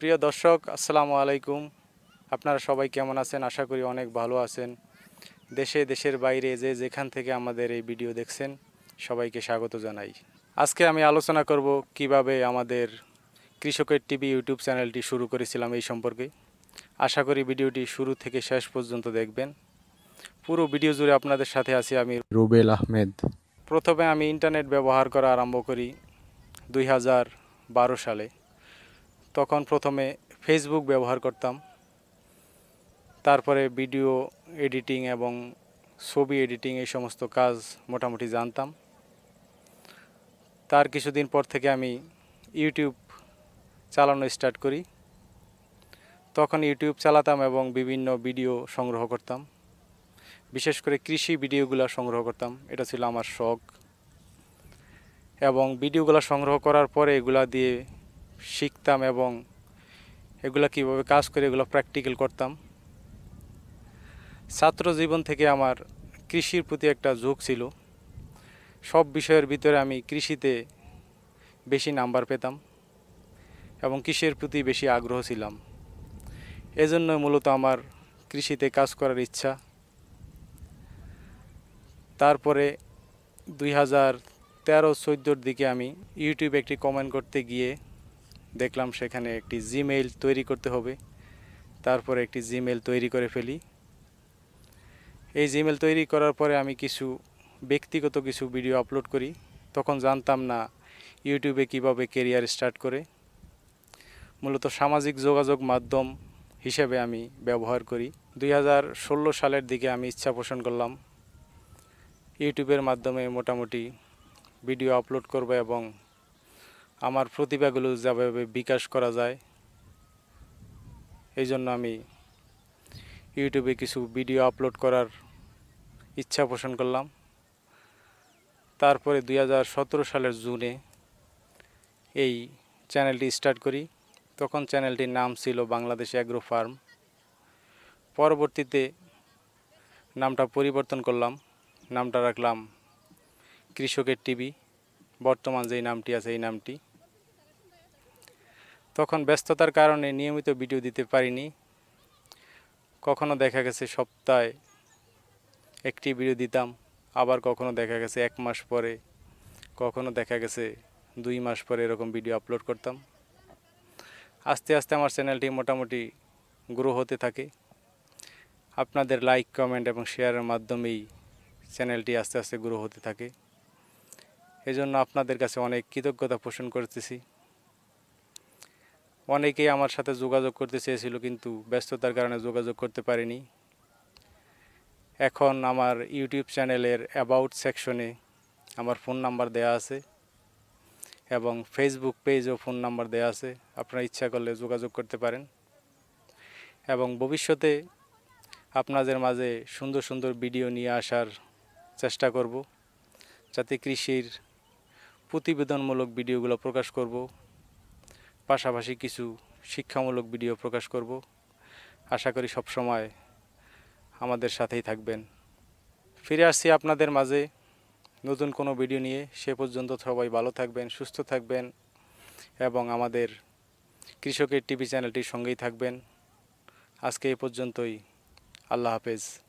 প্রিয় দর্শক আসসালামু আলাইকুম আপনারা সবাই কেমন আছেন আশা করি অনেক ভালো আছেন দেশে দেশের বাইরে যে যেখান থেকে আমাদের এই ভিডিও দেখছেন সবাইকে স্বাগত জানাই আজকে আমি আলোচনা করব কিভাবে আমাদের কৃষকের টিভি ইউটিউব চ্যানেলটি শুরু করেছিলাম এই সম্পর্কে আশা করি ভিডিওটি শুরু থেকে শেষ পর্যন্ত দেখবেন পুরো ভিডিও জুড়ে আপনাদের সাথে আছি আমি রুবেল আহমেদ প্রথমে আমি ইন্টারনেট ব্যবহার করা আরম্ভ করি দুই সালে তখন প্রথমে ফেসবুক ব্যবহার করতাম তারপরে ভিডিও এডিটিং এবং ছবি এডিটিং এই সমস্ত কাজ মোটামুটি জানতাম তার কিছুদিন পর থেকে আমি ইউটিউব চালানো স্টার্ট করি তখন ইউটিউব চালাতাম এবং বিভিন্ন ভিডিও সংগ্রহ করতাম বিশেষ করে কৃষি ভিডিওগুলো সংগ্রহ করতাম এটা ছিল আমার শখ এবং ভিডিওগুলো সংগ্রহ করার পরে এগুলা দিয়ে শিখতাম এবং এগুলো কীভাবে কাজ করে এগুলো প্র্যাকটিক্যাল করতাম ছাত্র জীবন থেকে আমার কৃষির প্রতি একটা ঝোঁক ছিল সব বিষয়ের ভিতরে আমি কৃষিতে বেশি নাম্বার পেতাম এবং কৃষির প্রতি বেশি আগ্রহ ছিলাম এজন্য মূলত আমার কৃষিতে কাজ করার ইচ্ছা তারপরে দুই হাজার তেরো চোদ্দোর দিকে আমি ইউটিউবে একটি কমেন্ট করতে গিয়ে দেখলাম সেখানে একটি জিমেইল তৈরি করতে হবে তারপর একটি জিমেল তৈরি করে ফেলি এই জিমেল তৈরি করার পরে আমি কিছু ব্যক্তিগত কিছু ভিডিও আপলোড করি তখন জানতাম না ইউটিউবে কিভাবে কেরিয়ার স্টার্ট করে মূলত সামাজিক যোগাযোগ মাধ্যম হিসেবে আমি ব্যবহার করি দুই সালের দিকে আমি ইচ্ছা পোষণ করলাম ইউটিউবের মাধ্যমে মোটামুটি ভিডিও আপলোড করব এবং আমার প্রতিভাগুলো যেভাবে বিকাশ করা যায় এই জন্য আমি ইউটিউবে কিছু ভিডিও আপলোড করার ইচ্ছা পোষণ করলাম তারপরে দুই সালের জুনে এই চ্যানেলটি স্টার্ট করি তখন চ্যানেলটির নাম ছিল বাংলাদেশ অ্যাগ্রো ফার্ম পরবর্তীতে নামটা পরিবর্তন করলাম নামটা রাখলাম কৃষকের টিভি বর্তমান যেই নামটি আছে এই নামটি তখন ব্যস্ততার কারণে নিয়মিত ভিডিও দিতে পারিনি কখনো দেখা গেছে সপ্তাহে একটি ভিডিও দিতাম আবার কখনো দেখা গেছে এক মাস পরে কখনো দেখা গেছে দুই মাস পরে এরকম ভিডিও আপলোড করতাম আস্তে আস্তে আমার চ্যানেলটি মোটামুটি গ্রো হতে থাকে আপনাদের লাইক কমেন্ট এবং শেয়ারের মাধ্যমেই চ্যানেলটি আস্তে আস্তে গ্রো হতে থাকে এজন্য আপনাদের কাছে অনেক কৃতজ্ঞতা পোষণ করতেছি অনেকেই আমার সাথে যোগাযোগ করতে চেয়েছিল কিন্তু ব্যস্ততার কারণে যোগাযোগ করতে পারিনি এখন আমার ইউটিউব চ্যানেলের অ্যাবাউট সেকশনে আমার ফোন নাম্বার দেয়া আছে এবং ফেসবুক পেজও ফোন নাম্বার দেয়া আছে আপনারা ইচ্ছা করলে যোগাযোগ করতে পারেন এবং ভবিষ্যতে আপনাদের মাঝে সুন্দর সুন্দর ভিডিও নিয়ে আসার চেষ্টা করব যাতে কৃষির প্রতিবেদনমূলক ভিডিওগুলো প্রকাশ করব পাশাপাশি কিছু শিক্ষামূলক ভিডিও প্রকাশ করব আশা করি সব সময় আমাদের সাথেই থাকবেন ফিরে আসছি আপনাদের মাঝে নতুন কোনো ভিডিও নিয়ে সে পর্যন্ত সবাই ভালো থাকবেন সুস্থ থাকবেন এবং আমাদের কৃষকের টিভি চ্যানেলটির সঙ্গেই থাকবেন আজকে এ পর্যন্তই আল্লাহ হাফেজ